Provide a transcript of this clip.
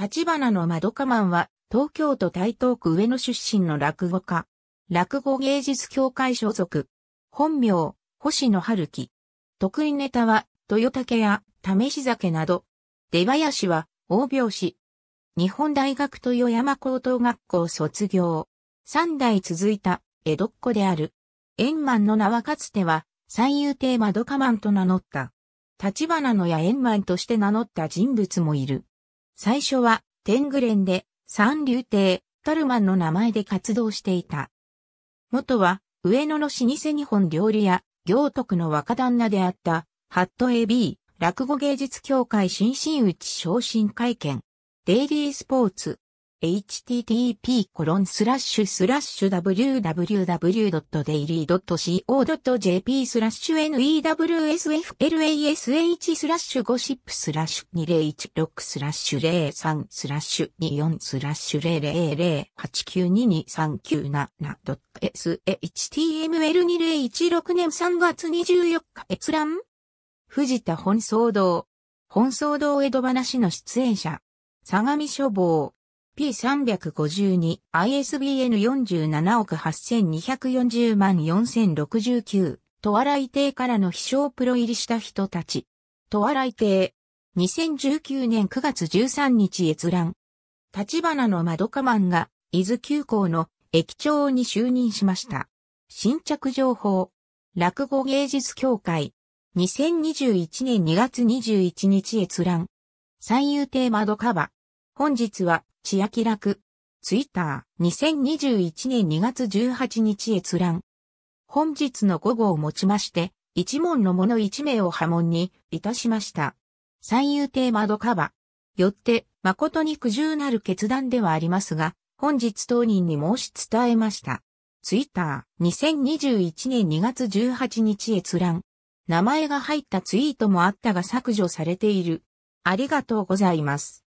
立花の窓かマンは、東京都台東区上野出身の落語家。落語芸術協会所属。本名、星野春樹。得意ネタは、豊竹や、試し酒など。出囃子は、大拍子。日本大学豊山高等学校卒業。三代続いた、江戸っ子である。円満の名はかつては、三遊亭窓かマンと名乗った。立花のや円満として名乗った人物もいる。最初は、天狗連で、三流亭、タルマンの名前で活動していた。元は、上野の老舗日本料理屋、行徳の若旦那であった、ハット AB、落語芸術協会新進ち昇進会見、デイリースポーツ、http://www.daily.co.jp スラッシュ newsflash スラッシュゴシップスラッシュ2016スラッシュ03スラッシュ24スラッシュ0 0 0 8 9 2 2 3 9 7 s h t m l 2 0 1 6年3月24日閲覧藤田本騒動本騒動江戸話の出演者相模処房 P352、ISBN 47億8240万4069、と洗い亭からの飛翔プロ入りした人たち。と洗い亭。2019年9月13日閲覧。立花の窓かマンが、伊豆急行の駅長に就任しました。新着情報。落語芸術協会。2021年2月21日閲覧。三遊亭窓かば。本日は、千秋楽。ツイッター、2021年2月18日閲覧。本日の午後をもちまして、一問の者一名を波紋にいたしました。三遊亭窓カバ。よって、誠に苦渋なる決断ではありますが、本日当人に申し伝えました。ツイッター、2021年2月18日閲覧。名前が入ったツイートもあったが削除されている。ありがとうございます。